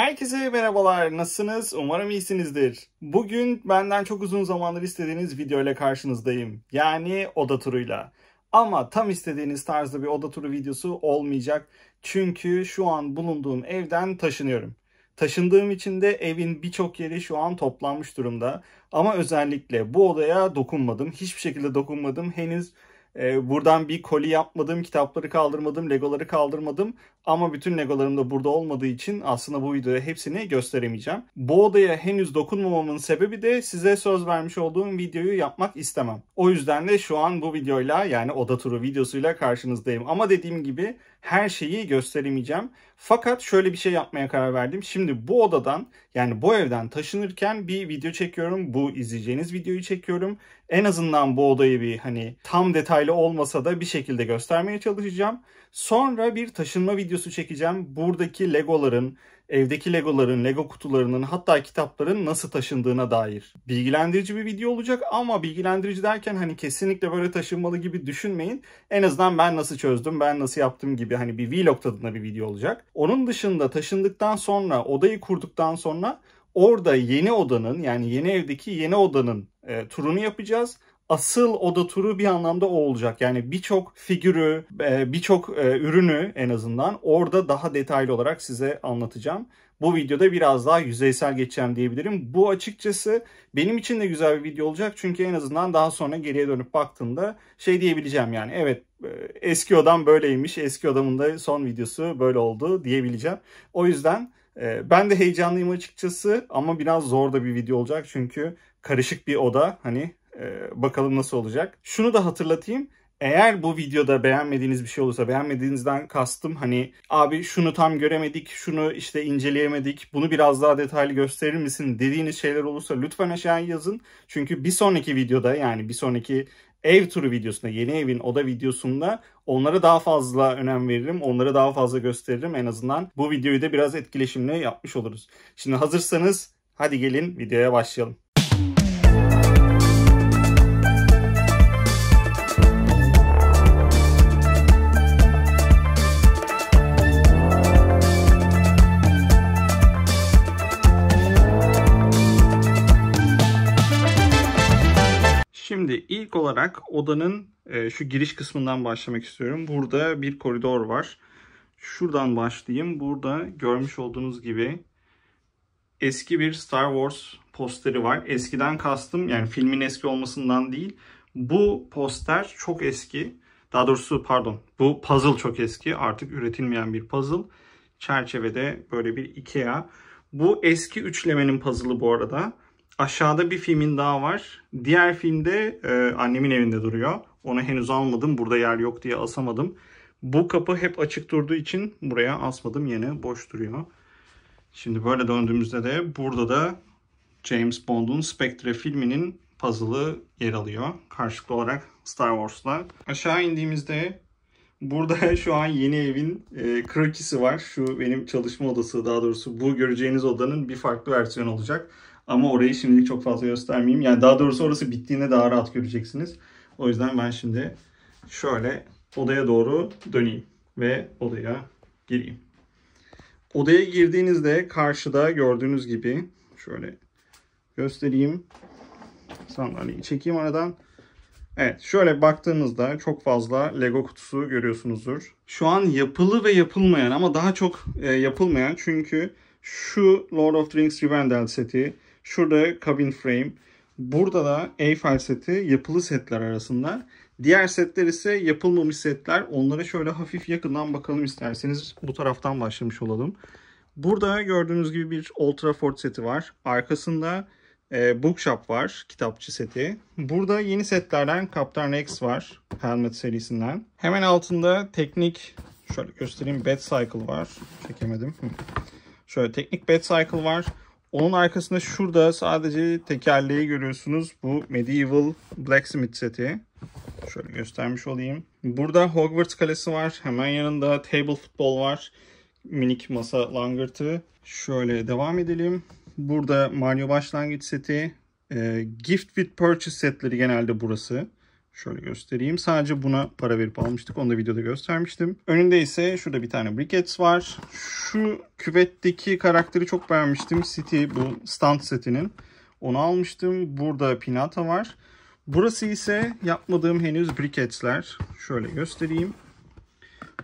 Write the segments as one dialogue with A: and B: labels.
A: Herkese merhabalar, nasılsınız? Umarım iyisinizdir. Bugün benden çok uzun zamandır istediğiniz video ile karşınızdayım. Yani oda turuyla. Ama tam istediğiniz tarzda bir oda turu videosu olmayacak. Çünkü şu an bulunduğum evden taşınıyorum. Taşındığım için de evin birçok yeri şu an toplanmış durumda. Ama özellikle bu odaya dokunmadım. Hiçbir şekilde dokunmadım. Henüz e, buradan bir koli yapmadım, kitapları kaldırmadım, legoları kaldırmadım. Ama bütün legolarım da burada olmadığı için aslında bu videoda hepsini gösteremeyeceğim. Bu odaya henüz dokunmamamın sebebi de size söz vermiş olduğum videoyu yapmak istemem. O yüzden de şu an bu videoyla yani oda turu videosuyla karşınızdayım. Ama dediğim gibi her şeyi gösteremeyeceğim. Fakat şöyle bir şey yapmaya karar verdim. Şimdi bu odadan yani bu evden taşınırken bir video çekiyorum. Bu izleyeceğiniz videoyu çekiyorum. En azından bu odayı bir hani tam detaylı olmasa da bir şekilde göstermeye çalışacağım. Sonra bir taşınma videosu çekeceğim. Buradaki legoların evdeki legoların, lego kutularının hatta kitapların nasıl taşındığına dair bilgilendirici bir video olacak ama bilgilendirici derken hani kesinlikle böyle taşınmalı gibi düşünmeyin. En azından ben nasıl çözdüm, ben nasıl yaptım gibi hani bir vlog tadında bir video olacak. Onun dışında taşındıktan sonra, odayı kurduktan sonra orada yeni odanın yani yeni evdeki yeni odanın e, turunu yapacağız asıl oda turu bir anlamda o olacak. Yani birçok figürü, e, birçok e, ürünü en azından orada daha detaylı olarak size anlatacağım. Bu videoda biraz daha yüzeysel geçeceğim diyebilirim. Bu açıkçası benim için de güzel bir video olacak. Çünkü en azından daha sonra geriye dönüp baktığımda şey diyebileceğim yani. Evet e, eski odam böyleymiş, eski odamın da son videosu böyle oldu diyebileceğim. O yüzden ben de heyecanlıyım açıkçası ama biraz zor da bir video olacak çünkü karışık bir oda hani ee, bakalım nasıl olacak. Şunu da hatırlatayım. Eğer bu videoda beğenmediğiniz bir şey olursa beğenmediğinizden kastım hani abi şunu tam göremedik, şunu işte inceleyemedik, bunu biraz daha detaylı gösterir misin dediğiniz şeyler olursa lütfen aşağıya yazın. Çünkü bir sonraki videoda yani bir sonraki ev turu videosunda, yeni evin oda videosunda onlara daha fazla önem veririm. onları daha fazla gösteririm. En azından bu videoyu da biraz etkileşimle yapmış oluruz. Şimdi hazırsanız hadi gelin videoya başlayalım. olarak odanın e, şu giriş kısmından başlamak istiyorum. Burada bir koridor var. Şuradan başlayayım. Burada görmüş olduğunuz gibi eski bir Star Wars posteri var. Eskiden kastım yani filmin eski olmasından değil. Bu poster çok eski. Daha doğrusu pardon bu puzzle çok eski. Artık üretilmeyen bir puzzle. Çerçevede böyle bir Ikea. Bu eski üçlemenin puzzle'ı bu arada. Aşağıda bir filmin daha var. Diğer filmde e, annemin evinde duruyor. Onu henüz almadım. Burada yer yok diye asamadım. Bu kapı hep açık durduğu için buraya asmadım. Yine boş duruyor. Şimdi böyle döndüğümüzde de burada da James Bond'un Spectre filminin puzzle'ı yer alıyor. Karşılıklı olarak Star Wars'la. Aşağı indiğimizde burada şu an yeni evin e, krokisi var. Şu benim çalışma odası daha doğrusu bu göreceğiniz odanın bir farklı versiyonu olacak. Ama orayı şimdilik çok fazla göstermeyeyim. Yani daha doğrusu orası bittiğinde daha rahat göreceksiniz. O yüzden ben şimdi şöyle odaya doğru döneyim ve odaya gireyim. Odaya girdiğinizde karşıda gördüğünüz gibi şöyle göstereyim. Sandalyeyi çekeyim aradan. Evet şöyle baktığınızda çok fazla Lego kutusu görüyorsunuzdur. Şu an yapılı ve yapılmayan ama daha çok e, yapılmayan çünkü şu Lord of the Rings Rivendell seti, Şurada cabin frame. Burada da Eiffel seti yapılı setler arasında. Diğer setler ise yapılmamış setler. Onlara şöyle hafif yakından bakalım isterseniz. Bu taraftan başlamış olalım. Burada gördüğünüz gibi bir Ultra Trafford seti var. Arkasında e, Bookshop var, kitapçı seti. Burada yeni setlerden Captain X var, Helmet serisinden. Hemen altında teknik, şöyle göstereyim, Bad Cycle var. Çekemedim. Şöyle teknik Bad Cycle var. Onun arkasında şurada sadece tekerleği görüyorsunuz. Bu Medieval Blacksmith seti. Şöyle göstermiş olayım. Burada Hogwarts Kalesi var. Hemen yanında Table Football var. Minik masa langırtı. Şöyle devam edelim. Burada Mario Başlangıç seti. Ee, gift with Purchase setleri genelde burası. Şöyle göstereyim. Sadece buna para verip almıştık. Onu da videoda göstermiştim. Önünde ise şurada bir tane briquettes var. Şu küvetteki karakteri çok beğenmiştim. City bu stand setinin. Onu almıştım. Burada pinata var. Burası ise yapmadığım henüz briquettesler. Şöyle göstereyim.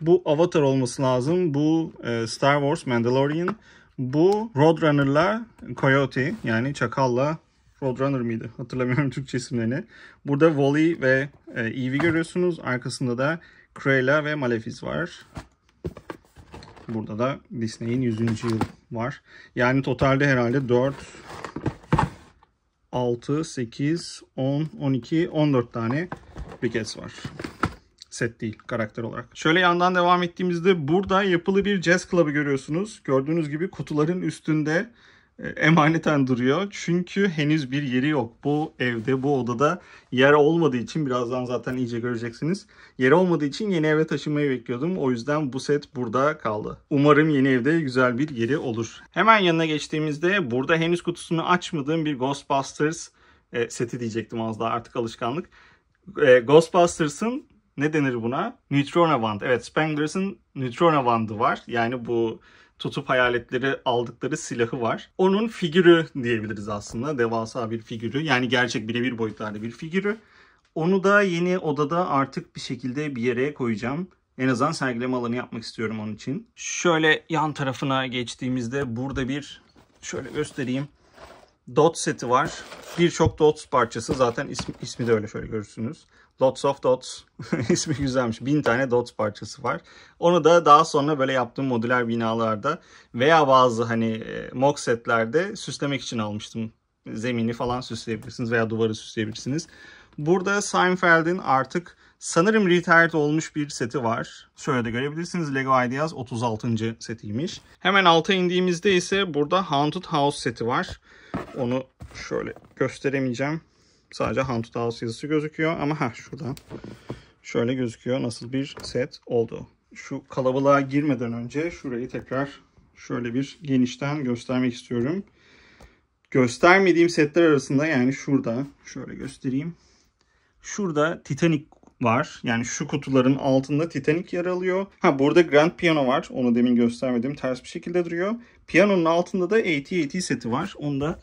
A: Bu Avatar olması lazım. Bu e, Star Wars Mandalorian. Bu Roadrunner'la Coyote yani çakalla Roadrunner mıydı? Hatırlamıyorum Türkçe isimlerini. Burada Wally ve e, Eevee görüyorsunuz. Arkasında da Cruella ve Malefiz var. Burada da Disney'in 100. yıl var. Yani totalde herhalde 4, 6, 8, 10, 12, 14 tane Brickets var. Set değil karakter olarak. Şöyle yandan devam ettiğimizde burada yapılı bir jazz club'ı görüyorsunuz. Gördüğünüz gibi kutuların üstünde e, emaneten duruyor. Çünkü henüz bir yeri yok. Bu evde, bu odada yer olmadığı için birazdan zaten iyice göreceksiniz. Yer olmadığı için yeni eve taşınmayı bekliyordum. O yüzden bu set burada kaldı. Umarım yeni evde güzel bir yeri olur. Hemen yanına geçtiğimizde burada henüz kutusunu açmadığım bir Ghostbusters e, seti diyecektim az daha artık alışkanlık. E, Ghostbusters'ın ne denir buna? Neutrona Wand. Evet Spengler's'ın Neutrona Wand'ı var. Yani bu tutup hayaletleri aldıkları silahı var. Onun figürü diyebiliriz aslında. Devasa bir figürü. Yani gerçek birebir boyutlarda bir figürü. Onu da yeni odada artık bir şekilde bir yere koyacağım. En azından sergileme alanı yapmak istiyorum onun için. Şöyle yan tarafına geçtiğimizde burada bir şöyle göstereyim. Dot seti var. Birçok dot parçası zaten ismi, ismi de öyle şöyle görürsünüz. Lots of Dots. ismi güzelmiş. Bin tane Dots parçası var. Onu da daha sonra böyle yaptığım modüler binalarda veya bazı hani e, mock setlerde süslemek için almıştım. Zemini falan süsleyebilirsiniz veya duvarı süsleyebilirsiniz. Burada Seinfeld'in artık sanırım retired olmuş bir seti var. Şöyle de görebilirsiniz Lego Ideas 36. setiymiş. Hemen alta indiğimizde ise burada Haunted House seti var. Onu şöyle gösteremeyeceğim. Sadece Haunted House yazısı gözüküyor ama ha şuradan şöyle gözüküyor nasıl bir set oldu. Şu kalabalığa girmeden önce şurayı tekrar şöyle bir genişten göstermek istiyorum. Göstermediğim setler arasında yani şurada şöyle göstereyim. Şurada Titanic var. Yani şu kutuların altında Titanic yer alıyor. Ha burada Grand Piano var. Onu demin göstermedim. Ters bir şekilde duruyor. Piyanonun altında da AT-AT seti var. Onu da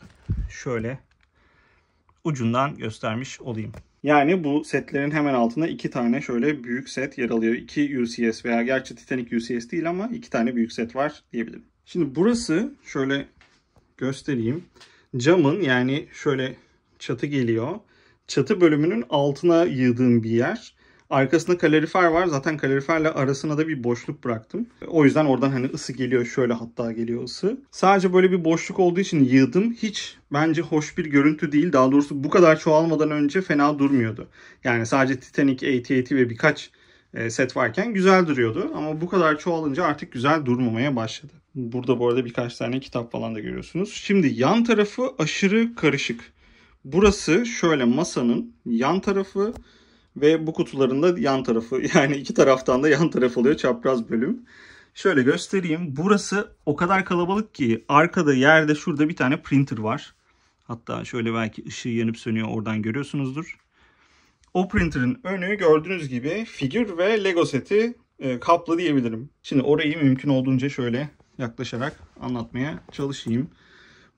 A: şöyle ucundan göstermiş olayım. Yani bu setlerin hemen altında iki tane şöyle büyük set yer alıyor. İki UCS veya gerçi Titanic UCS değil ama iki tane büyük set var diyebilirim. Şimdi burası şöyle göstereyim. Camın yani şöyle çatı geliyor. Çatı bölümünün altına yığdığım bir yer. Arkasında kalorifer var. Zaten kaloriferle arasına da bir boşluk bıraktım. O yüzden oradan hani ısı geliyor. Şöyle hatta geliyor ısı. Sadece böyle bir boşluk olduğu için yığdım. Hiç bence hoş bir görüntü değil. Daha doğrusu bu kadar çoğalmadan önce fena durmuyordu. Yani sadece Titanic, AT-AT ve birkaç e, set varken güzel duruyordu. Ama bu kadar çoğalınca artık güzel durmamaya başladı. Burada bu arada birkaç tane kitap falan da görüyorsunuz. Şimdi yan tarafı aşırı karışık. Burası şöyle masanın yan tarafı ve bu kutuların da yan tarafı yani iki taraftan da yan taraf oluyor çapraz bölüm. Şöyle göstereyim. Burası o kadar kalabalık ki arkada yerde şurada bir tane printer var. Hatta şöyle belki ışığı yanıp sönüyor oradan görüyorsunuzdur. O printer'ın önü gördüğünüz gibi figür ve Lego seti e, kaplı diyebilirim. Şimdi orayı mümkün olduğunca şöyle yaklaşarak anlatmaya çalışayım.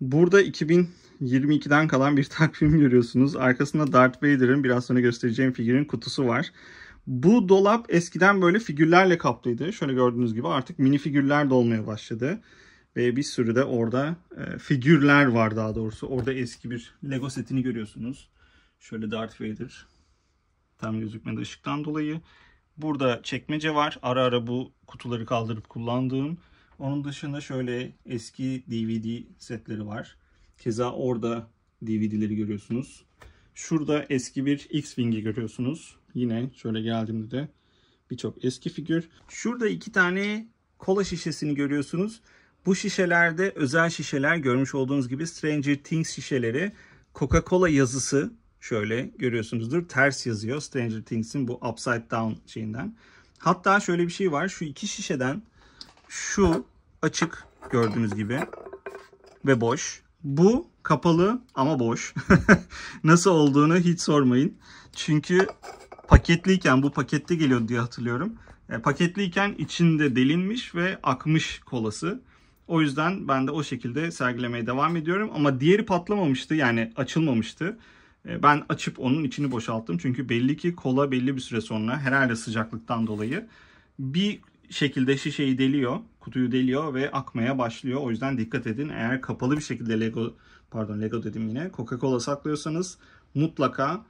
A: Burada 2000 22'den kalan bir takvim görüyorsunuz. Arkasında Darth Vader'ın biraz sonra göstereceğim figürün kutusu var. Bu dolap eskiden böyle figürlerle kaplıydı. Şöyle gördüğünüz gibi artık mini figürler dolmaya başladı. Ve bir sürü de orada e, figürler var daha doğrusu. Orada eski bir Lego setini görüyorsunuz. Şöyle Darth Vader. Tam gözükmedi ışıktan dolayı. Burada çekmece var. Ara ara bu kutuları kaldırıp kullandığım. Onun dışında şöyle eski DVD setleri var. Keza orada DVD'leri görüyorsunuz. Şurada eski bir X-Wing'i görüyorsunuz. Yine şöyle geldiğimde de birçok eski figür. Şurada iki tane kola şişesini görüyorsunuz. Bu şişelerde özel şişeler görmüş olduğunuz gibi Stranger Things şişeleri Coca-Cola yazısı şöyle görüyorsunuzdur. Ters yazıyor Stranger Things'in bu upside down şeyinden. Hatta şöyle bir şey var. Şu iki şişeden şu açık gördüğünüz gibi ve boş. Bu kapalı ama boş. Nasıl olduğunu hiç sormayın. Çünkü paketliyken bu pakette geliyordu diye hatırlıyorum. E, paketliyken içinde delinmiş ve akmış kolası. O yüzden ben de o şekilde sergilemeye devam ediyorum. Ama diğeri patlamamıştı yani açılmamıştı. E, ben açıp onun içini boşalttım. Çünkü belli ki kola belli bir süre sonra herhalde sıcaklıktan dolayı bir şekilde şişeyi deliyor kutuyu deliyor ve akmaya başlıyor. O yüzden dikkat edin. Eğer kapalı bir şekilde Lego pardon Lego dedim yine Coca-Cola saklıyorsanız mutlaka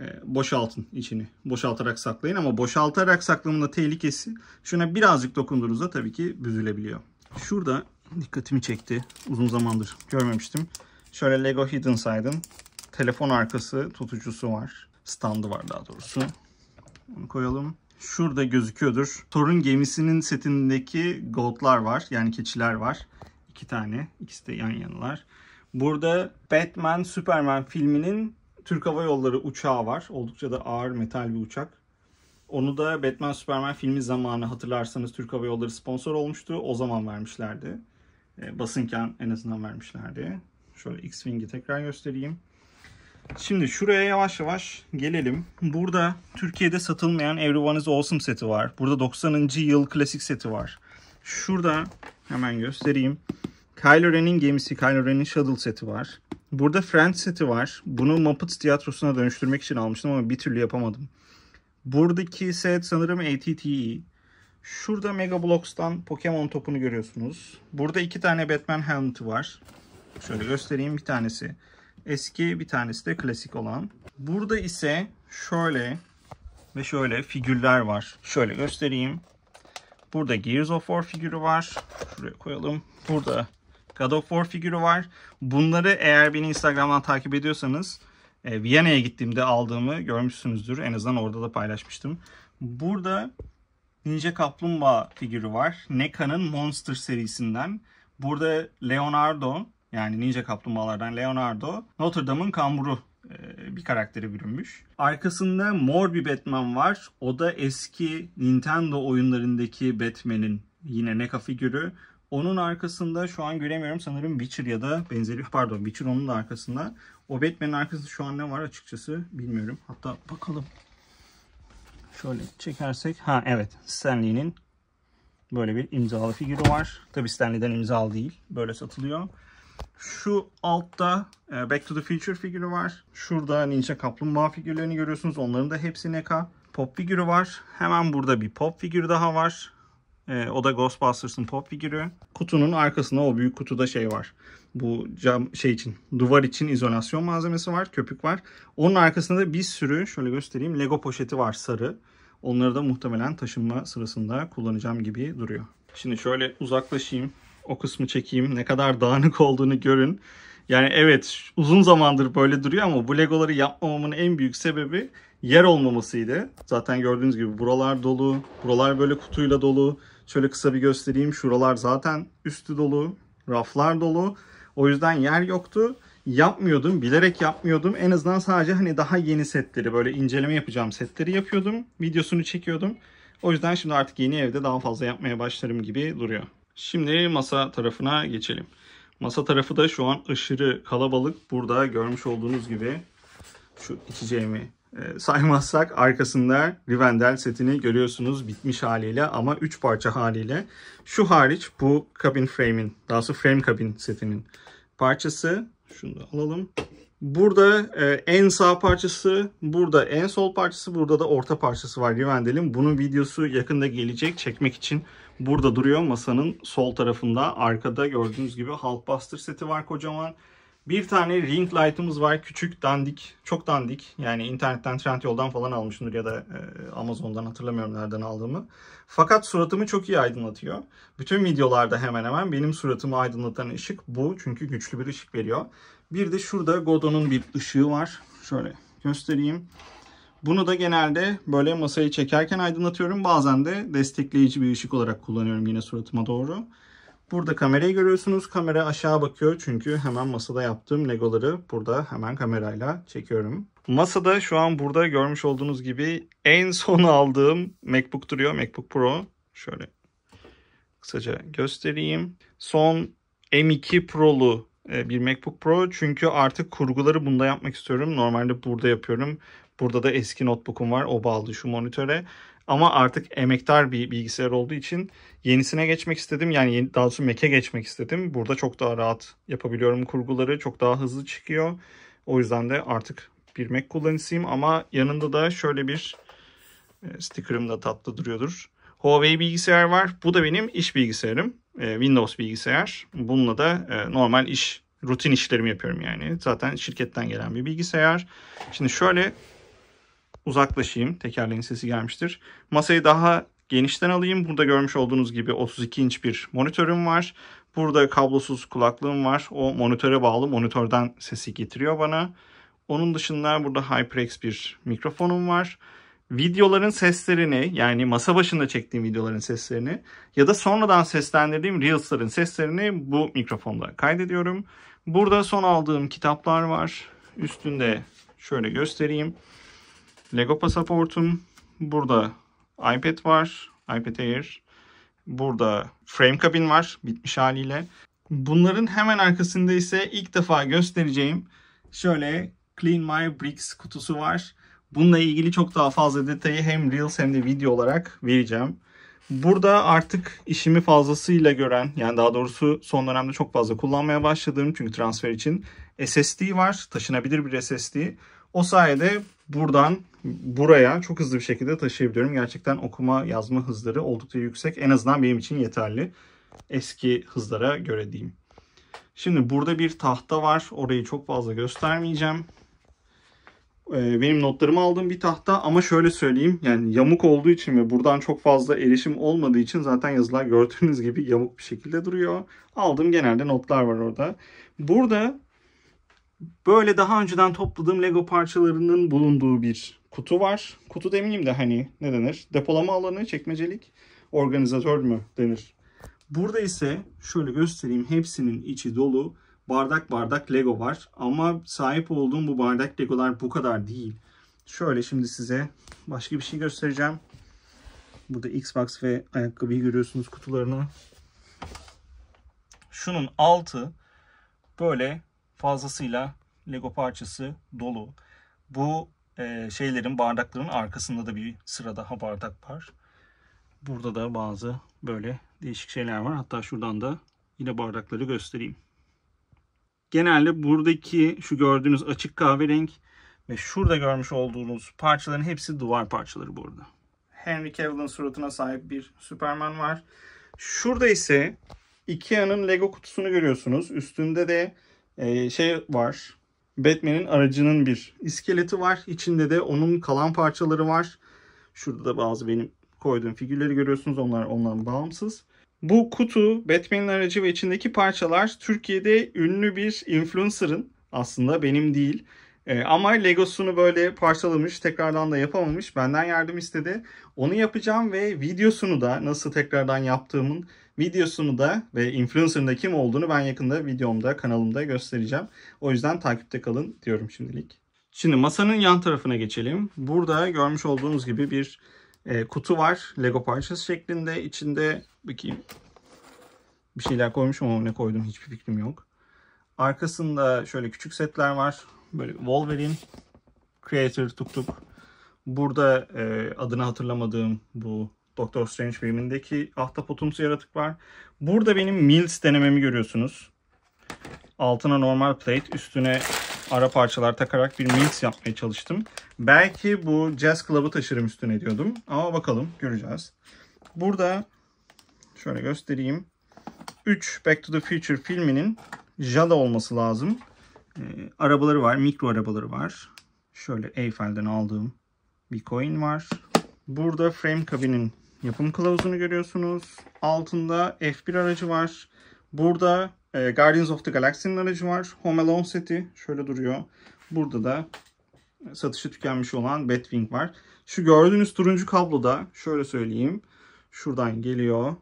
A: e, boşaltın içini. Boşaltarak saklayın ama boşaltarak saklamında tehlikesi şuna birazcık dokunduğunuzda tabii ki büzülebiliyor. Şurada dikkatimi çekti. Uzun zamandır görmemiştim. Şöyle Lego Hidden Side'ın telefon arkası tutucusu var. Standı var daha doğrusu. Onu koyalım şurada gözüküyordur. Thor'un gemisinin setindeki goldlar var. Yani keçiler var. İki tane. İkisi de yan yanılar. Burada Batman, Superman filminin Türk Hava Yolları uçağı var. Oldukça da ağır metal bir uçak. Onu da Batman Superman filmi zamanı hatırlarsanız Türk Hava Yolları sponsor olmuştu. O zaman vermişlerdi. E, basınken en azından vermişlerdi. Şöyle X-Wing'i tekrar göstereyim. Şimdi şuraya yavaş yavaş gelelim. Burada Türkiye'de satılmayan Everyone is Awesome seti var. Burada 90. yıl klasik seti var. Şurada hemen göstereyim. Kylo Ren'in gemisi, Kylo Ren'in shuttle seti var. Burada Friends seti var. Bunu Muppets tiyatrosuna dönüştürmek için almıştım ama bir türlü yapamadım. Buradaki set sanırım ATTE. Şurada Mega Bloks'tan Pokemon topunu görüyorsunuz. Burada iki tane Batman helmeti var. Şöyle göstereyim bir tanesi. Eski bir tanesi de klasik olan. Burada ise şöyle ve şöyle figürler var. Şöyle göstereyim. Burada Gears of War figürü var. Şuraya koyalım. Burada God of War figürü var. Bunları eğer beni Instagram'dan takip ediyorsanız e, Viyana'ya gittiğimde aldığımı görmüşsünüzdür. En azından orada da paylaşmıştım. Burada Ninja Kaplumbağa figürü var. NECA'nın Monster serisinden. Burada Leonardo yani Ninja Kaplumbağalardan Leonardo Notre Dame'ın kamburu bir karakteri bürünmüş. Arkasında mor bir Batman var. O da eski Nintendo oyunlarındaki Batman'in yine NECA figürü. Onun arkasında şu an göremiyorum sanırım Witcher ya da benzeri pardon Witcher onun da arkasında. O Batman'in arkasında şu an ne var açıkçası bilmiyorum. Hatta bakalım. Şöyle çekersek. Ha evet Stanley'nin böyle bir imzalı figürü var. Tabi Stanley'den imzalı değil. Böyle satılıyor. Şu altta e, Back to the Future figürü var. Şurada Ninja Kaplumbağa figürlerini görüyorsunuz. Onların da hepsi NECA. Pop figürü var. Hemen burada bir pop figürü daha var. E, o da Ghostbusters'ın pop figürü. Kutunun arkasında o büyük kutuda şey var. Bu cam şey için, duvar için izolasyon malzemesi var, köpük var. Onun arkasında bir sürü şöyle göstereyim Lego poşeti var sarı. Onları da muhtemelen taşınma sırasında kullanacağım gibi duruyor. Şimdi şöyle uzaklaşayım o kısmı çekeyim. Ne kadar dağınık olduğunu görün. Yani evet uzun zamandır böyle duruyor ama bu legoları yapmamamın en büyük sebebi yer olmamasıydı. Zaten gördüğünüz gibi buralar dolu. Buralar böyle kutuyla dolu. Şöyle kısa bir göstereyim. Şuralar zaten üstü dolu. Raflar dolu. O yüzden yer yoktu. Yapmıyordum. Bilerek yapmıyordum. En azından sadece hani daha yeni setleri böyle inceleme yapacağım setleri yapıyordum. Videosunu çekiyordum. O yüzden şimdi artık yeni evde daha fazla yapmaya başlarım gibi duruyor. Şimdi masa tarafına geçelim. Masa tarafı da şu an aşırı kalabalık. Burada görmüş olduğunuz gibi şu içeceğimi e, saymazsak arkasında Rivendell setini görüyorsunuz bitmiş haliyle ama 3 parça haliyle. Şu hariç bu kabin frame'in, daha doğrusu frame kabin setinin parçası. Şunu da alalım. Burada e, en sağ parçası, burada en sol parçası, burada da orta parçası var Rivendell'in. Bunun videosu yakında gelecek çekmek için burada duruyor. Masanın sol tarafında arkada gördüğünüz gibi Hulkbuster seti var kocaman. Bir tane ring light'ımız var. Küçük, dandik. Çok dandik. Yani internetten, Trendyol'dan falan almışımdır ya da e, Amazon'dan hatırlamıyorum nereden aldığımı. Fakat suratımı çok iyi aydınlatıyor. Bütün videolarda hemen hemen benim suratımı aydınlatan ışık bu. Çünkü güçlü bir ışık veriyor. Bir de şurada Godot'un bir ışığı var. Şöyle göstereyim. Bunu da genelde böyle masayı çekerken aydınlatıyorum. Bazen de destekleyici bir ışık olarak kullanıyorum yine suratıma doğru. Burada kamerayı görüyorsunuz. Kamera aşağı bakıyor çünkü hemen masada yaptığım legoları burada hemen kamerayla çekiyorum. Masada şu an burada görmüş olduğunuz gibi en son aldığım MacBook duruyor. MacBook Pro. Şöyle kısaca göstereyim. Son M2 Pro'lu e, bir MacBook Pro. Çünkü artık kurguları bunda yapmak istiyorum. Normalde burada yapıyorum. Burada da eski notebook'um var. O bağlı şu monitöre. Ama artık emektar bir bilgisayar olduğu için yenisine geçmek istedim. Yani yeni, daha doğrusu Mac'e geçmek istedim. Burada çok daha rahat yapabiliyorum kurguları. Çok daha hızlı çıkıyor. O yüzden de artık bir Mac kullanıcısıyım. Ama yanında da şöyle bir e, sticker'ım da tatlı duruyordur. Huawei bilgisayar var. Bu da benim iş bilgisayarım. E, Windows bilgisayar. Bununla da e, normal iş, rutin işlerimi yapıyorum yani. Zaten şirketten gelen bir bilgisayar. Şimdi şöyle uzaklaşayım. Tekerleğin sesi gelmiştir. Masayı daha genişten alayım. Burada görmüş olduğunuz gibi 32 inç bir monitörüm var. Burada kablosuz kulaklığım var. O monitöre bağlı. Monitörden sesi getiriyor bana. Onun dışında burada HyperX bir mikrofonum var. Videoların seslerini yani masa başında çektiğim videoların seslerini ya da sonradan seslendirdiğim Reels'ların seslerini bu mikrofonda kaydediyorum. Burada son aldığım kitaplar var. Üstünde şöyle göstereyim. Lego pasaportum. Burada iPad var. iPad Air. Burada frame kabin var bitmiş haliyle. Bunların hemen arkasında ise ilk defa göstereceğim şöyle Clean My Bricks kutusu var. Bununla ilgili çok daha fazla detayı hem Reels hem de video olarak vereceğim. Burada artık işimi fazlasıyla gören yani daha doğrusu son dönemde çok fazla kullanmaya başladığım çünkü transfer için SSD var. Taşınabilir bir SSD. O sayede buradan buraya çok hızlı bir şekilde taşıyabiliyorum. Gerçekten okuma yazma hızları oldukça yüksek. En azından benim için yeterli. Eski hızlara göre diyeyim. Şimdi burada bir tahta var. Orayı çok fazla göstermeyeceğim. Ee, benim notlarımı aldığım bir tahta ama şöyle söyleyeyim yani yamuk olduğu için ve buradan çok fazla erişim olmadığı için zaten yazılar gördüğünüz gibi yamuk bir şekilde duruyor. Aldığım genelde notlar var orada. Burada Böyle daha önceden topladığım Lego parçalarının bulunduğu bir kutu var. Kutu demeyeyim de hani ne denir? Depolama alanı, çekmecelik, organizatör mü denir? Burada ise şöyle göstereyim hepsinin içi dolu bardak bardak Lego var. Ama sahip olduğum bu bardak Legolar bu kadar değil. Şöyle şimdi size başka bir şey göstereceğim. Burada Xbox ve ayakkabıyı görüyorsunuz kutularını. Şunun altı böyle fazlasıyla Lego parçası dolu. Bu e, şeylerin bardakların arkasında da bir sıra daha bardak var. Burada da bazı böyle değişik şeyler var. Hatta şuradan da yine bardakları göstereyim. Genelde buradaki şu gördüğünüz açık kahverengi ve şurada görmüş olduğunuz parçaların hepsi duvar parçaları burada. Henry Cavill'ın suratına sahip bir Superman var. Şurada ise Ikea'nın Lego kutusunu görüyorsunuz. Üstünde de e, şey var. Batman'in aracının bir iskeleti var. İçinde de onun kalan parçaları var. Şurada da bazı benim koyduğum figürleri görüyorsunuz. Onlar ondan bağımsız. Bu kutu Batman'in aracı ve içindeki parçalar Türkiye'de ünlü bir influencer'ın aslında benim değil. E, ama Legosunu böyle parçalamış, tekrardan da yapamamış. Benden yardım istedi. Onu yapacağım ve videosunu da nasıl tekrardan yaptığımın Videosunu da ve influencer'ın da kim olduğunu ben yakında videomda, kanalımda göstereceğim. O yüzden takipte kalın diyorum şimdilik. Şimdi masanın yan tarafına geçelim. Burada görmüş olduğunuz gibi bir e, kutu var. Lego parçası şeklinde. İçinde bakayım bir şeyler koymuşum ama ne koydum hiçbir fikrim yok. Arkasında şöyle küçük setler var. Böyle Wolverine, Creator, Tuk Tuk. Burada e, adını hatırlamadığım bu Doctor Strange filmindeki ahtapotumsu yaratık var. Burada benim Mills denememi görüyorsunuz. Altına normal plate, üstüne ara parçalar takarak bir Mills yapmaya çalıştım. Belki bu Jazz Club'ı taşırım üstüne diyordum. Ama bakalım göreceğiz. Burada şöyle göstereyim. 3 Back to the Future filminin Jada olması lazım. E, arabaları var, mikro arabaları var. Şöyle Eiffel'den aldığım bir coin var. Burada frame kabinin yapım kılavuzunu görüyorsunuz. Altında F1 aracı var. Burada e, Guardians of the Galaxy'nin aracı var. Home Alone seti şöyle duruyor. Burada da satışı tükenmiş olan Batwing var. Şu gördüğünüz turuncu kabloda şöyle söyleyeyim. Şuradan geliyor.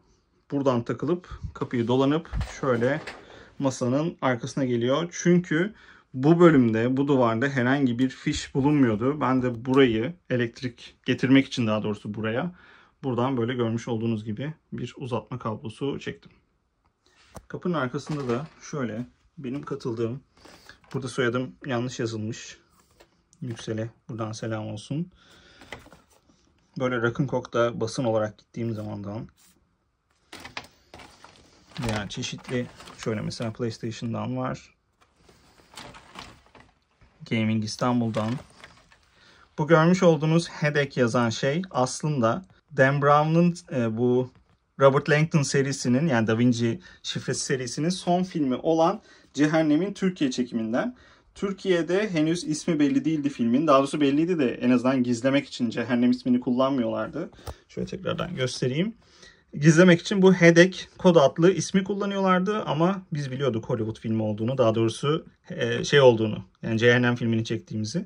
A: Buradan takılıp kapıyı dolanıp şöyle masanın arkasına geliyor. Çünkü bu bölümde bu duvarda herhangi bir fiş bulunmuyordu. Ben de burayı elektrik getirmek için daha doğrusu buraya Buradan böyle görmüş olduğunuz gibi bir uzatma kablosu çektim. Kapının arkasında da şöyle benim katıldığım, burada soyadım yanlış yazılmış. Yüksel'e buradan selam olsun. Böyle Rock'n'Cock'ta basın olarak gittiğim zamandan veya çeşitli şöyle mesela PlayStation'dan var. Gaming İstanbul'dan. Bu görmüş olduğunuz headache yazan şey aslında Dan Brown'un e, bu Robert Langdon serisinin yani Da Vinci şifresi serisinin son filmi olan Cehennem'in Türkiye çekiminden. Türkiye'de henüz ismi belli değildi filmin. Daha doğrusu belliydi de en azından gizlemek için Cehennem ismini kullanmıyorlardı. Şöyle tekrardan göstereyim. Gizlemek için bu Hedek kod adlı ismi kullanıyorlardı ama biz biliyorduk Hollywood filmi olduğunu. Daha doğrusu e, şey olduğunu yani Cehennem filmini çektiğimizi.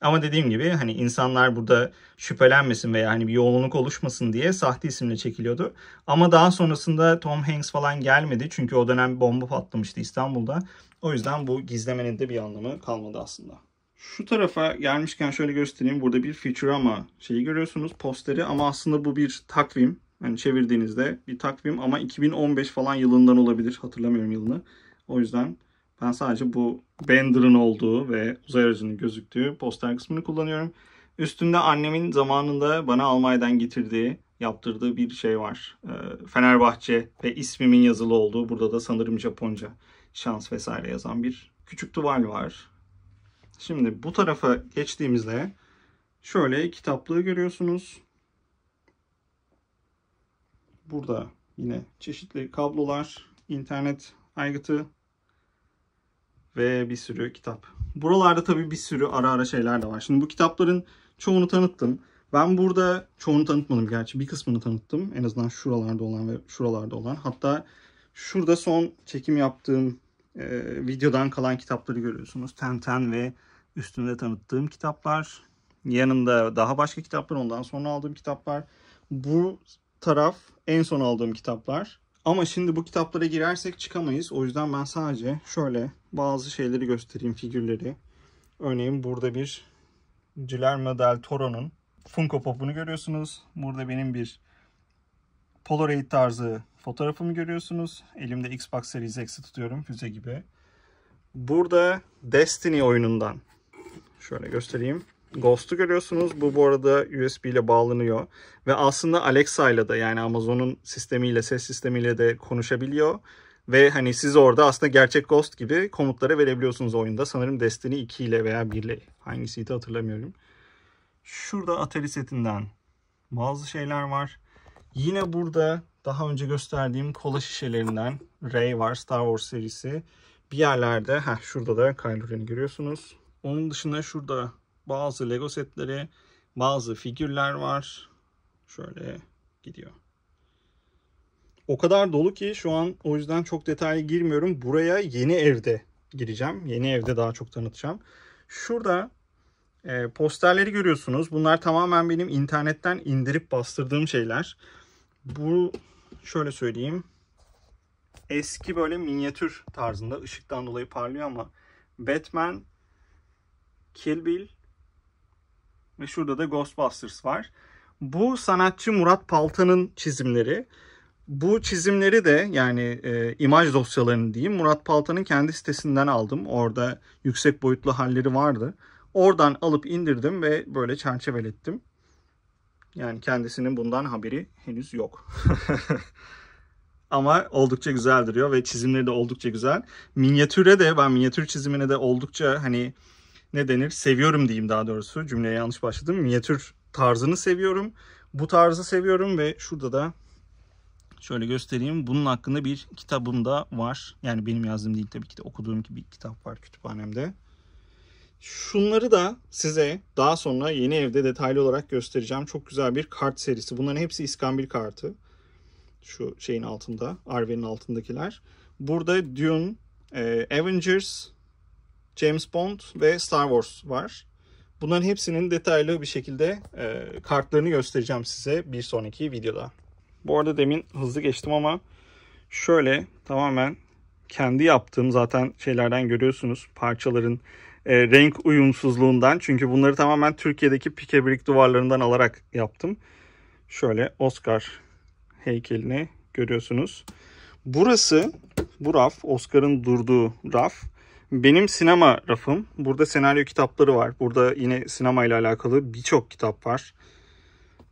A: Ama dediğim gibi hani insanlar burada şüphelenmesin veya hani bir yoğunluk oluşmasın diye sahte isimle çekiliyordu. Ama daha sonrasında Tom Hanks falan gelmedi. Çünkü o dönem bir bomba patlamıştı İstanbul'da. O yüzden bu gizlemenin de bir anlamı kalmadı aslında. Şu tarafa gelmişken şöyle göstereyim. Burada bir Futurama şeyi görüyorsunuz posteri ama aslında bu bir takvim. Hani çevirdiğinizde bir takvim ama 2015 falan yılından olabilir. Hatırlamıyorum yılını. O yüzden ben sadece bu Bender'ın olduğu ve uzay aracının gözüktüğü poster kısmını kullanıyorum. Üstünde annemin zamanında bana Almanya'dan getirdiği, yaptırdığı bir şey var. Ee, Fenerbahçe ve ismimin yazılı olduğu, burada da sanırım Japonca şans vesaire yazan bir küçük tuval var. Şimdi bu tarafa geçtiğimizde şöyle kitaplığı görüyorsunuz. Burada yine çeşitli kablolar, internet aygıtı, ve bir sürü kitap. Buralarda tabii bir sürü ara ara şeyler de var. Şimdi bu kitapların çoğunu tanıttım. Ben burada çoğunu tanıtmadım gerçi bir kısmını tanıttım. En azından şuralarda olan ve şuralarda olan. Hatta şurada son çekim yaptığım e, videodan kalan kitapları görüyorsunuz. Tenten ve üstünde tanıttığım kitaplar. Yanında daha başka kitaplar ondan sonra aldığım kitaplar. Bu taraf en son aldığım kitaplar. Ama şimdi bu kitaplara girersek çıkamayız. O yüzden ben sadece şöyle bazı şeyleri göstereyim figürleri. Örneğin burada bir Guillermo del Toro'nun Funko Pop'unu görüyorsunuz. Burada benim bir Polaroid tarzı fotoğrafımı görüyorsunuz. Elimde Xbox Series X'i tutuyorum füze gibi. Burada Destiny oyunundan şöyle göstereyim. Ghost'u görüyorsunuz. Bu bu arada USB ile bağlanıyor. Ve aslında Alexa ile de yani Amazon'un sistemiyle, ses sistemiyle de konuşabiliyor. Ve hani siz orada aslında gerçek Ghost gibi komutlara verebiliyorsunuz oyunda. Sanırım Destiny 2 ile veya 1 ile hangisiydi hatırlamıyorum. Şurada Atari setinden bazı şeyler var. Yine burada daha önce gösterdiğim kola şişelerinden Ray var Star Wars serisi. Bir yerlerde, heh, şurada da Kylo Ren'i görüyorsunuz. Onun dışında şurada bazı Lego setleri, bazı figürler var. Şöyle gidiyor. O kadar dolu ki şu an o yüzden çok detaylı girmiyorum. Buraya yeni evde gireceğim. Yeni evde daha çok tanıtacağım. Şurada e, posterleri görüyorsunuz. Bunlar tamamen benim internetten indirip bastırdığım şeyler. Bu şöyle söyleyeyim. Eski böyle minyatür tarzında ışıktan dolayı parlıyor ama Batman, Kill Bill ve şurada da Ghostbusters var. Bu sanatçı Murat Palta'nın çizimleri. Bu çizimleri de yani e, imaj dosyalarını diyeyim Murat Palta'nın kendi sitesinden aldım. Orada yüksek boyutlu halleri vardı. Oradan alıp indirdim ve böyle çerçevelettim. Yani kendisinin bundan haberi henüz yok. Ama oldukça güzel duruyor ve çizimleri de oldukça güzel. Minyatüre de ben minyatür çizimine de oldukça hani ne denir? Seviyorum diyeyim daha doğrusu. Cümleye yanlış başladım. Minyatür tarzını seviyorum. Bu tarzı seviyorum ve şurada da şöyle göstereyim. Bunun hakkında bir kitabım da var. Yani benim yazdığım değil tabii ki de okuduğum gibi bir kitap var kütüphanemde. Şunları da size daha sonra yeni evde detaylı olarak göstereceğim. Çok güzel bir kart serisi. Bunların hepsi iskambil kartı. Şu şeyin altında, Arve'nin altındakiler. Burada Dune, e, Avengers, James Bond ve Star Wars var. Bunların hepsinin detaylı bir şekilde e, kartlarını göstereceğim size bir sonraki videoda. Bu arada demin hızlı geçtim ama şöyle tamamen kendi yaptığım zaten şeylerden görüyorsunuz parçaların e, renk uyumsuzluğundan. Çünkü bunları tamamen Türkiye'deki pikebirik duvarlarından alarak yaptım. Şöyle Oscar heykelini görüyorsunuz. Burası bu raf Oscar'ın durduğu raf benim sinema rafım. Burada senaryo kitapları var. Burada yine sinema ile alakalı birçok kitap var.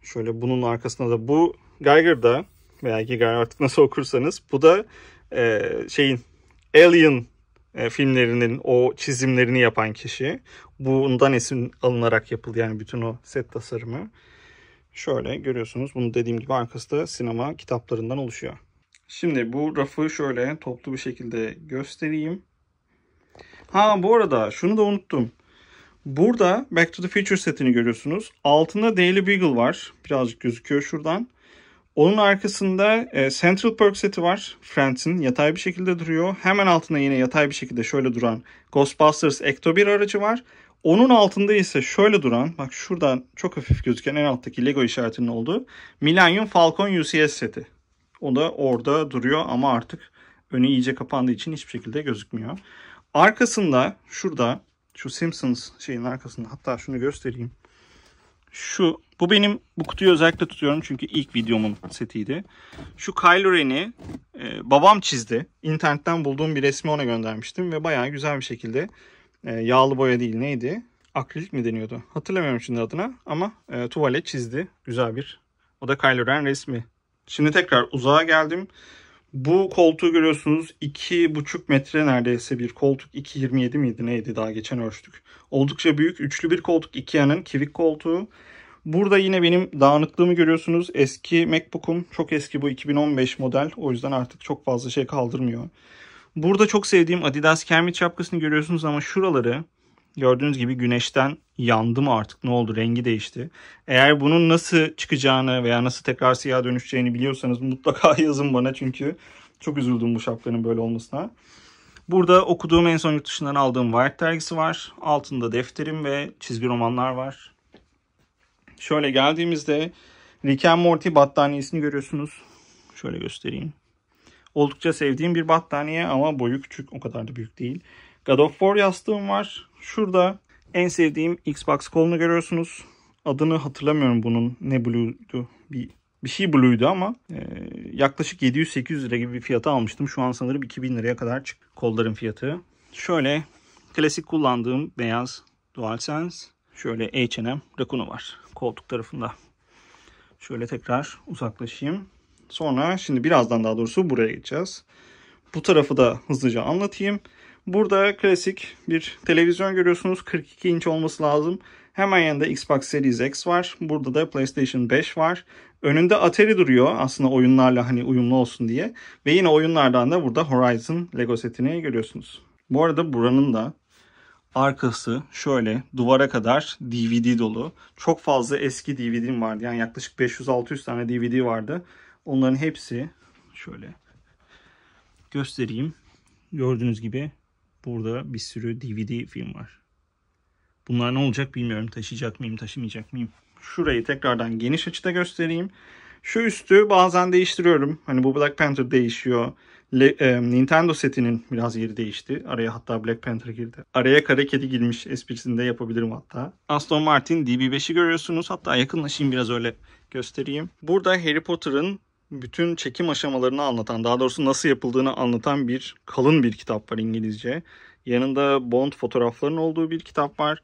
A: Şöyle bunun arkasında da bu Geiger'da veya Giger artık nasıl okursanız bu da e, şeyin Alien e, filmlerinin o çizimlerini yapan kişi. Bundan esin alınarak yapıldı yani bütün o set tasarımı. Şöyle görüyorsunuz bunu dediğim gibi arkası da sinema kitaplarından oluşuyor. Şimdi bu rafı şöyle toplu bir şekilde göstereyim. Ha bu arada şunu da unuttum. Burada Back to the Future setini görüyorsunuz. Altında Daily Beagle var. Birazcık gözüküyor şuradan. Onun arkasında e, Central Perk seti var. Friends'in yatay bir şekilde duruyor. Hemen altında yine yatay bir şekilde şöyle duran Ghostbusters Ecto 1 aracı var. Onun altında ise şöyle duran, bak şuradan çok hafif gözüken en alttaki Lego işaretinin olduğu Millennium Falcon UCS seti. O da orada duruyor ama artık önü iyice kapandığı için hiçbir şekilde gözükmüyor. Arkasında şurada şu Simpsons şeyin arkasında hatta şunu göstereyim. Şu bu benim bu kutuyu özellikle tutuyorum çünkü ilk videomun setiydi. Şu Kylo Ren'i e, babam çizdi. İnternetten bulduğum bir resmi ona göndermiştim ve bayağı güzel bir şekilde e, yağlı boya değil neydi? Akrilik mi deniyordu? Hatırlamıyorum şimdi adına ama e, tuvale çizdi. Güzel bir. O da Kylo Ren resmi. Şimdi tekrar uzağa geldim. Bu koltuğu görüyorsunuz 2,5 metre neredeyse bir koltuk. 2,27 miydi neydi daha geçen ölçtük. Oldukça büyük üçlü bir koltuk. Ikea'nın kivik koltuğu. Burada yine benim dağınıklığımı görüyorsunuz. Eski MacBook'um çok eski bu 2015 model. O yüzden artık çok fazla şey kaldırmıyor. Burada çok sevdiğim Adidas Kermit şapkasını görüyorsunuz ama şuraları Gördüğünüz gibi güneşten yandı mı artık ne oldu rengi değişti. Eğer bunun nasıl çıkacağını veya nasıl tekrar siyah dönüşeceğini biliyorsanız mutlaka yazın bana çünkü çok üzüldüm bu şapkanın böyle olmasına. Burada okuduğum en son yurt dışından aldığım Wired dergisi var. Altında defterim ve çizgi romanlar var. Şöyle geldiğimizde Rick and Morty battaniyesini görüyorsunuz. Şöyle göstereyim. Oldukça sevdiğim bir battaniye ama boyu küçük. O kadar da büyük değil. God of War yastığım var. Şurada en sevdiğim Xbox kolunu görüyorsunuz. Adını hatırlamıyorum bunun ne Blue'du bir bir şey Blue'ydu ama e, yaklaşık 700-800 lira gibi bir fiyata almıştım. Şu an sanırım 2000 liraya kadar çık kolların fiyatı. Şöyle klasik kullandığım beyaz DualSense. Şöyle H&M Rakun'u var koltuk tarafında. Şöyle tekrar uzaklaşayım. Sonra şimdi birazdan daha doğrusu buraya geçeceğiz. Bu tarafı da hızlıca anlatayım. Burada klasik bir televizyon görüyorsunuz. 42 inç olması lazım. Hemen yanında Xbox Series X var. Burada da PlayStation 5 var. Önünde Atari duruyor aslında oyunlarla hani uyumlu olsun diye. Ve yine oyunlardan da burada Horizon Lego setini görüyorsunuz. Bu arada buranın da arkası şöyle duvara kadar DVD dolu. Çok fazla eski DVD'm vardı. Yani yaklaşık 500-600 tane DVD vardı. Onların hepsi şöyle göstereyim. Gördüğünüz gibi Burada bir sürü DVD film var. Bunlar ne olacak bilmiyorum. Taşıyacak mıyım, taşımayacak mıyım? Şurayı tekrardan geniş açıda göstereyim. Şu üstü bazen değiştiriyorum. Hani bu Black Panther değişiyor. Le, e, Nintendo setinin biraz yeri değişti. Araya hatta Black Panther girdi. Araya kara kedi girmiş esprisini de yapabilirim hatta. Aston Martin DB5'i görüyorsunuz. Hatta yakınlaşayım biraz öyle göstereyim. Burada Harry Potter'ın bütün çekim aşamalarını anlatan, daha doğrusu nasıl yapıldığını anlatan bir kalın bir kitap var İngilizce. Yanında Bond fotoğraflarının olduğu bir kitap var.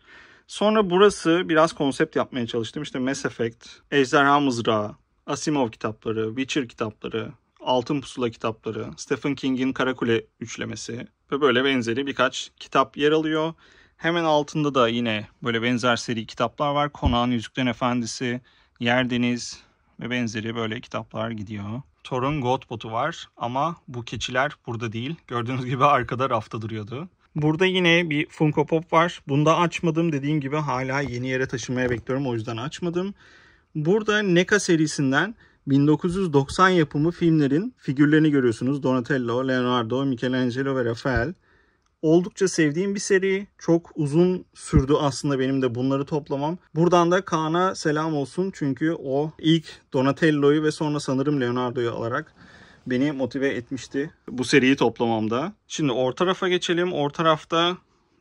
A: Sonra burası biraz konsept yapmaya çalıştım. İşte Mass Effect, Ejderha Mızrağı, Asimov kitapları, Witcher kitapları, Altın Pusula kitapları, Stephen King'in Karakule üçlemesi ve böyle benzeri birkaç kitap yer alıyor. Hemen altında da yine böyle benzer seri kitaplar var. Konağın Yüzüklerin Efendisi, Yer Deniz, ve benzeri böyle kitaplar gidiyor. Thor'un Godbot'u var ama bu keçiler burada değil. Gördüğünüz gibi arkada rafta duruyordu. Burada yine bir Funko Pop var. Bunu da açmadım. Dediğim gibi hala yeni yere taşımaya bekliyorum. O yüzden açmadım. Burada NECA serisinden 1990 yapımı filmlerin figürlerini görüyorsunuz. Donatello, Leonardo, Michelangelo ve Rafael. Oldukça sevdiğim bir seri. Çok uzun sürdü aslında benim de bunları toplamam. Buradan da Kaan'a selam olsun. Çünkü o ilk Donatello'yu ve sonra sanırım Leonardo'yu alarak beni motive etmişti bu seriyi toplamamda. Şimdi orta rafa geçelim. Orta rafta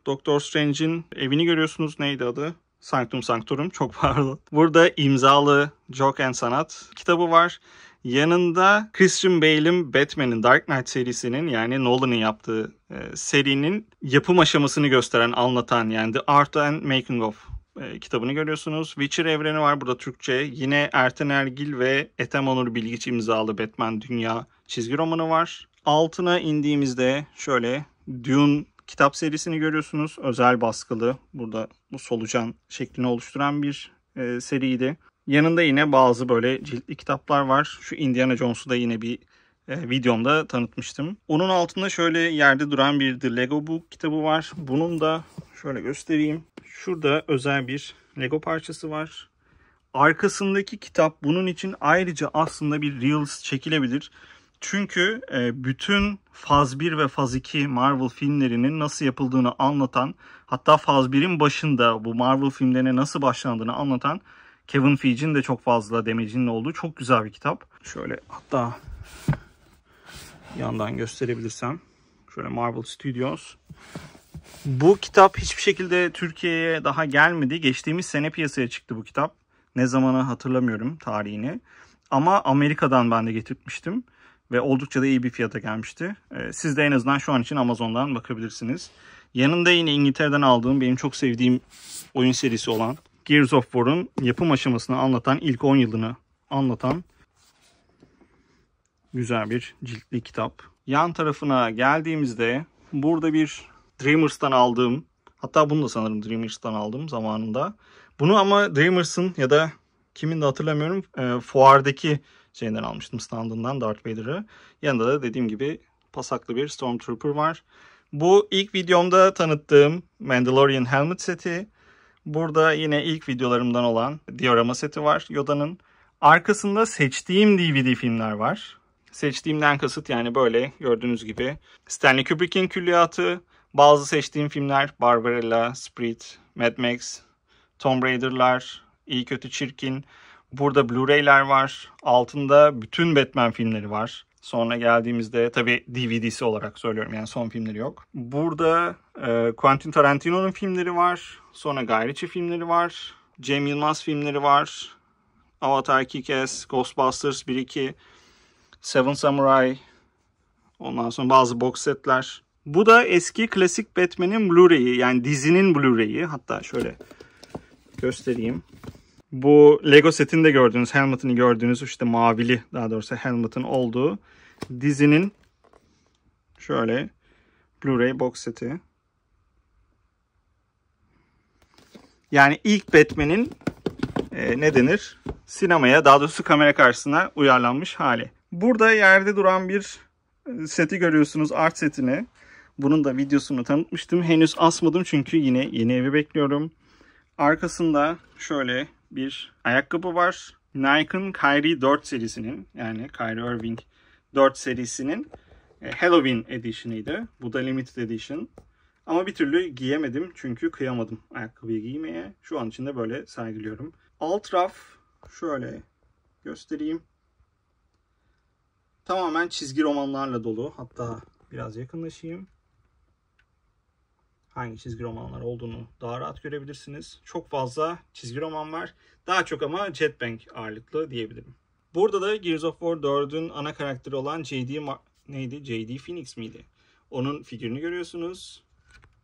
A: Doctor Strange'in evini görüyorsunuz. Neydi adı? Sanctum Sanctorum. Çok pardon. Burada imzalı Joke and Sanat kitabı var. Yanında Christian Bale'in Batman'in Dark Knight serisinin yani Nolan'ın yaptığı e, serinin yapım aşamasını gösteren, anlatan yani The Art and Making of e, kitabını görüyorsunuz. Witcher evreni var burada Türkçe. Yine Erten Ergil ve Ethem Onur Bilgiç imzalı Batman Dünya çizgi romanı var. Altına indiğimizde şöyle Dune kitap serisini görüyorsunuz. Özel baskılı burada bu solucan şeklini oluşturan bir e, seriydi. Yanında yine bazı böyle ciltli kitaplar var. Şu Indiana Jones'u da yine bir e, videomda tanıtmıştım. Onun altında şöyle yerde duran bir The Lego Book kitabı var. Bunun da şöyle göstereyim. Şurada özel bir Lego parçası var. Arkasındaki kitap bunun için ayrıca aslında bir Reels çekilebilir. Çünkü e, bütün Faz 1 ve Faz 2 Marvel filmlerinin nasıl yapıldığını anlatan hatta Faz 1'in başında bu Marvel filmlerine nasıl başlandığını anlatan Kevin Feige'in de çok fazla demecinin olduğu çok güzel bir kitap. Şöyle hatta yandan gösterebilirsem. Şöyle Marvel Studios. Bu kitap hiçbir şekilde Türkiye'ye daha gelmedi. Geçtiğimiz sene piyasaya çıktı bu kitap. Ne zamanı hatırlamıyorum tarihini. Ama Amerika'dan ben de getirtmiştim. Ve oldukça da iyi bir fiyata gelmişti. Ee, siz de en azından şu an için Amazon'dan bakabilirsiniz. Yanında yine İngiltere'den aldığım benim çok sevdiğim oyun serisi olan Gears of War'un yapım aşamasını anlatan, ilk 10 yılını anlatan güzel bir ciltli kitap. Yan tarafına geldiğimizde burada bir Dreamers'tan aldığım, hatta bunu da sanırım Dreamers'tan aldığım zamanında. Bunu ama Dreamers'ın ya da kimin de hatırlamıyorum e, fuardaki şeyden almıştım standından Darth Vader'ı. Yanında da dediğim gibi pasaklı bir Stormtrooper var. Bu ilk videomda tanıttığım Mandalorian Helmet seti. Burada yine ilk videolarımdan olan diorama seti var Yoda'nın. Arkasında seçtiğim DVD filmler var. Seçtiğimden kasıt yani böyle gördüğünüz gibi. Stanley Kubrick'in külliyatı, bazı seçtiğim filmler Barbarella, Sprit, Mad Max, Tomb Raider'lar, İyi Kötü Çirkin, Burada Blu-ray'ler var. Altında bütün Batman filmleri var. Sonra geldiğimizde tabii DVD'si olarak söylüyorum yani son filmleri yok. Burada e, Quentin Tarantino'nun filmleri var. Sonra Guy Ritchie filmleri var. Cem Yılmaz filmleri var. Avatar Kick-Ass, Ghostbusters 1-2, Seven Samurai. Ondan sonra bazı box setler. Bu da eski klasik Batman'in Blu-ray'i yani dizinin Blu-ray'i. Hatta şöyle göstereyim. Bu Lego setinde gördüğünüz, Helmut'ını gördüğünüz işte mavili daha doğrusu Helmut'ın olduğu dizinin şöyle Blu-ray box seti. Yani ilk Batman'in e, ne denir? Sinemaya daha doğrusu kamera karşısına uyarlanmış hali. Burada yerde duran bir e, seti görüyorsunuz art setini. Bunun da videosunu tanıtmıştım. Henüz asmadım çünkü yine yeni evi bekliyorum. Arkasında şöyle bir ayakkabı var. Nike'ın Kyrie 4 serisinin yani Kyrie Irving 4 serisinin e, Halloween Edition'ıydı. Bu da Limited Edition. Ama bir türlü giyemedim çünkü kıyamadım ayakkabıyı giymeye. Şu an için de böyle sergiliyorum. Alt raf şöyle göstereyim. Tamamen çizgi romanlarla dolu. Hatta biraz yakınlaşayım hangi çizgi romanlar olduğunu daha rahat görebilirsiniz. Çok fazla çizgi roman var. Daha çok ama Jetbank ağırlıklı diyebilirim. Burada da Gears of War 4'ün ana karakteri olan JD Ma- neydi? JD Phoenix miydi? Onun figürünü görüyorsunuz.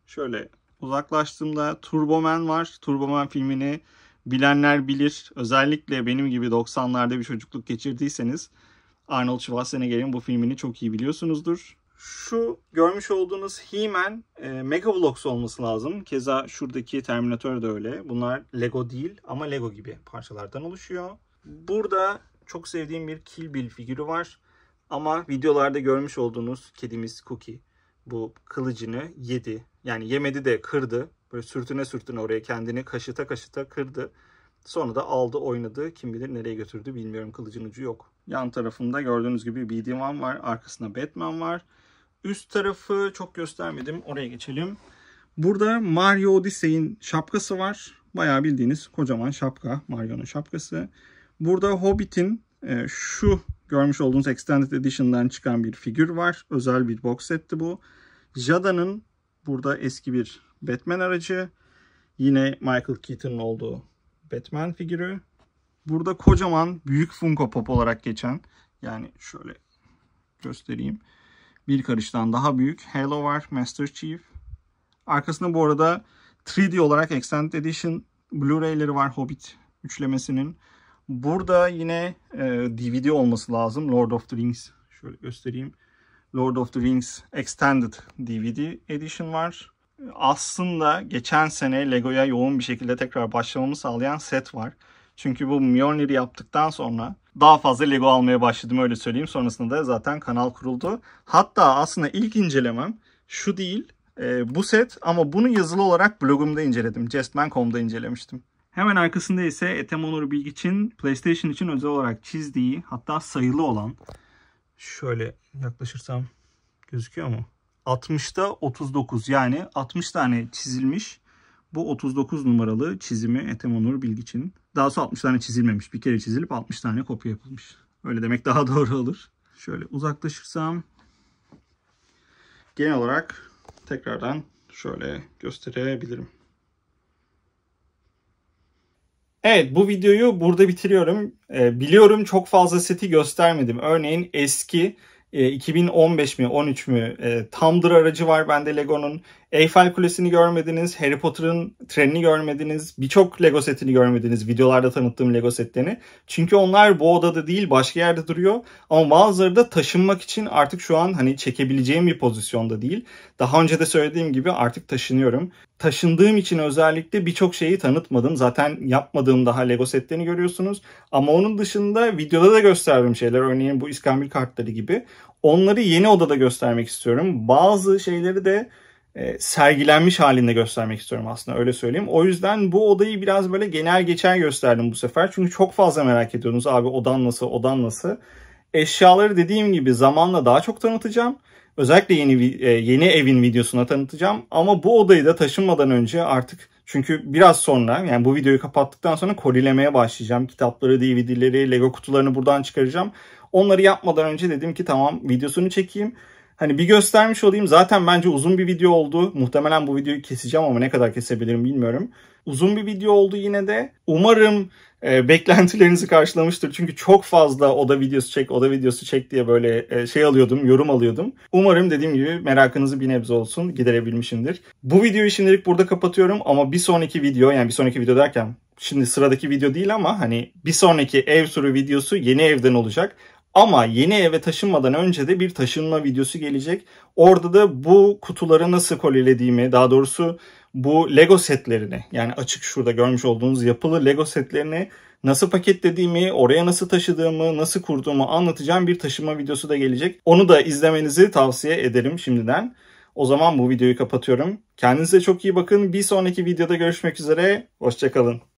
A: Şöyle uzaklaştığımda Man var. Turbo Man filmini bilenler bilir. Özellikle benim gibi 90'larda bir çocukluk geçirdiyseniz Arnold Schwarzenegger'in bu filmini çok iyi biliyorsunuzdur şu görmüş olduğunuz He-Man e, Mega Bloks olması lazım. Keza şuradaki Terminator da öyle. Bunlar Lego değil ama Lego gibi parçalardan oluşuyor. Burada çok sevdiğim bir Kill Bill figürü var. Ama videolarda görmüş olduğunuz kedimiz Cookie bu kılıcını yedi. Yani yemedi de kırdı. Böyle sürtüne sürtüne oraya kendini kaşıta kaşıta kırdı. Sonra da aldı oynadı. Kim bilir nereye götürdü bilmiyorum. Kılıcın ucu yok. Yan tarafında gördüğünüz gibi BD-1 var. Arkasında Batman var. Üst tarafı çok göstermedim. Oraya geçelim. Burada Mario Odyssey'in şapkası var. Bayağı bildiğiniz kocaman şapka. Mario'nun şapkası. Burada Hobbit'in e, şu görmüş olduğunuz Extended Edition'dan çıkan bir figür var. Özel bir box setti bu. Jada'nın burada eski bir Batman aracı. Yine Michael Keaton'ın olduğu Batman figürü. Burada kocaman büyük Funko Pop olarak geçen yani şöyle göstereyim bir karıştan daha büyük. Halo var, Master Chief. Arkasında bu arada 3D olarak Extended Edition Blu-ray'leri var Hobbit üçlemesinin. Burada yine e, DVD olması lazım. Lord of the Rings. Şöyle göstereyim. Lord of the Rings Extended DVD Edition var. Aslında geçen sene Lego'ya yoğun bir şekilde tekrar başlamamı sağlayan set var. Çünkü bu Mjolnir'i yaptıktan sonra daha fazla Lego almaya başladım öyle söyleyeyim. Sonrasında da zaten kanal kuruldu. Hatta aslında ilk incelemem şu değil e, bu set ama bunu yazılı olarak blogumda inceledim. Justman.com'da incelemiştim. Hemen arkasında ise Ethem Onur Bilgiç'in PlayStation için özel olarak çizdiği hatta sayılı olan şöyle yaklaşırsam gözüküyor mu? 60'ta 39 yani 60 tane çizilmiş bu 39 numaralı çizimi Ethem Onur Bilgiç'in. Daha sonra 60 tane çizilmemiş. Bir kere çizilip 60 tane kopya yapılmış. Öyle demek daha doğru olur. Şöyle uzaklaşırsam genel olarak tekrardan şöyle gösterebilirim. Evet bu videoyu burada bitiriyorum. Ee, biliyorum çok fazla seti göstermedim. Örneğin eski e, 2015 mi 13 mü e, Tumblr aracı var bende Lego'nun. Eiffel Kulesi'ni görmediniz, Harry Potter'ın trenini görmediniz, birçok Lego setini görmediniz videolarda tanıttığım Lego setlerini. Çünkü onlar bu odada değil başka yerde duruyor ama bazıları da taşınmak için artık şu an hani çekebileceğim bir pozisyonda değil. Daha önce de söylediğim gibi artık taşınıyorum. Taşındığım için özellikle birçok şeyi tanıtmadım. Zaten yapmadığım daha Lego setlerini görüyorsunuz. Ama onun dışında videoda da gösterdiğim şeyler örneğin bu İskambil kartları gibi. Onları yeni odada göstermek istiyorum. Bazı şeyleri de e, sergilenmiş halinde göstermek istiyorum aslında öyle söyleyeyim. O yüzden bu odayı biraz böyle genel geçer gösterdim bu sefer. Çünkü çok fazla merak ediyordunuz abi odan nasıl, odan nasıl. Eşyaları dediğim gibi zamanla daha çok tanıtacağım. Özellikle yeni e, yeni evin videosuna tanıtacağım. Ama bu odayı da taşınmadan önce artık çünkü biraz sonra yani bu videoyu kapattıktan sonra kolilemeye başlayacağım. Kitapları, DVD'leri, Lego kutularını buradan çıkaracağım. Onları yapmadan önce dedim ki tamam videosunu çekeyim. Hani bir göstermiş olayım. Zaten bence uzun bir video oldu. Muhtemelen bu videoyu keseceğim ama ne kadar kesebilirim bilmiyorum. Uzun bir video oldu yine de. Umarım e, beklentilerinizi karşılamıştır. Çünkü çok fazla oda videosu çek, oda videosu çek diye böyle e, şey alıyordum, yorum alıyordum. Umarım dediğim gibi merakınızı bir nebze olsun giderebilmişimdir. Bu videoyu şimdilik burada kapatıyorum ama bir sonraki video yani bir sonraki video derken şimdi sıradaki video değil ama hani bir sonraki ev soru videosu yeni evden olacak. Ama yeni eve taşınmadan önce de bir taşınma videosu gelecek. Orada da bu kutuları nasıl kolilediğimi, daha doğrusu bu Lego setlerini yani açık şurada görmüş olduğunuz yapılı Lego setlerini nasıl paketlediğimi, oraya nasıl taşıdığımı, nasıl kurduğumu anlatacağım bir taşınma videosu da gelecek. Onu da izlemenizi tavsiye ederim şimdiden. O zaman bu videoyu kapatıyorum. Kendinize çok iyi bakın. Bir sonraki videoda görüşmek üzere. Hoşçakalın.